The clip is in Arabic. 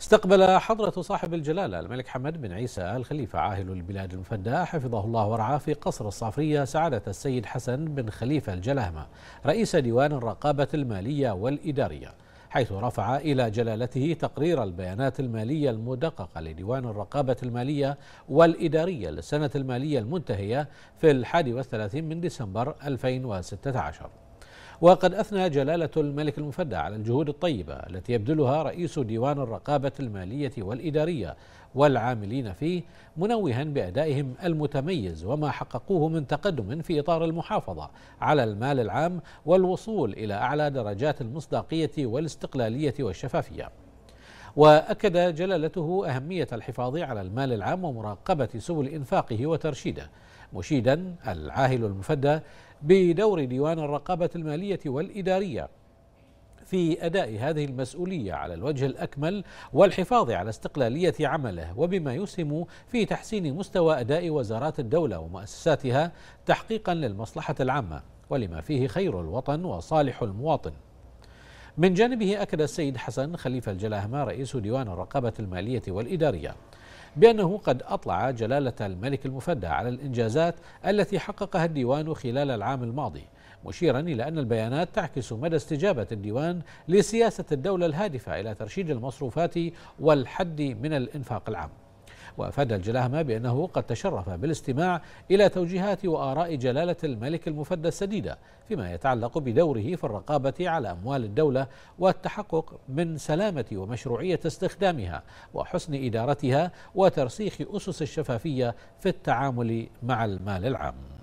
استقبل حضرة صاحب الجلالة الملك حمد بن عيسى الخليفة عاهل البلاد المفدى حفظه الله ورعاه في قصر الصافرية سعادة السيد حسن بن خليفة الجلهمة رئيس ديوان الرقابة المالية والإدارية حيث رفع إلى جلالته تقرير البيانات المالية المدققة لديوان الرقابة المالية والإدارية للسنة المالية المنتهية في الحادي والثلاثين من ديسمبر 2016 وقد أثنى جلالة الملك المفدى على الجهود الطيبة التي يبذلها رئيس ديوان الرقابة المالية والإدارية والعاملين فيه منوها بأدائهم المتميز وما حققوه من تقدم في إطار المحافظة على المال العام والوصول إلى أعلى درجات المصداقية والاستقلالية والشفافية وأكد جلالته أهمية الحفاظ على المال العام ومراقبة سبل إنفاقه وترشيده مشيدا العاهل المفدى بدور ديوان الرقابة المالية والإدارية في أداء هذه المسؤولية على الوجه الأكمل والحفاظ على استقلالية عمله وبما يسهم في تحسين مستوى أداء وزارات الدولة ومؤسساتها تحقيقا للمصلحة العامة ولما فيه خير الوطن وصالح المواطن من جانبه أكد السيد حسن خليفة الجلاهمة رئيس ديوان الرقابة المالية والإدارية بأنه قد أطلع جلالة الملك المفدى على الإنجازات التي حققها الديوان خلال العام الماضي مشيرا إلى أن البيانات تعكس مدى استجابة الديوان لسياسة الدولة الهادفة إلى ترشيد المصروفات والحد من الإنفاق العام وأفاد الجلاهمة بأنه قد تشرف بالاستماع إلى توجيهات وآراء جلالة الملك المفدى السديدة فيما يتعلق بدوره في الرقابة على أموال الدولة والتحقق من سلامة ومشروعية استخدامها وحسن إدارتها وترسيخ أسس الشفافية في التعامل مع المال العام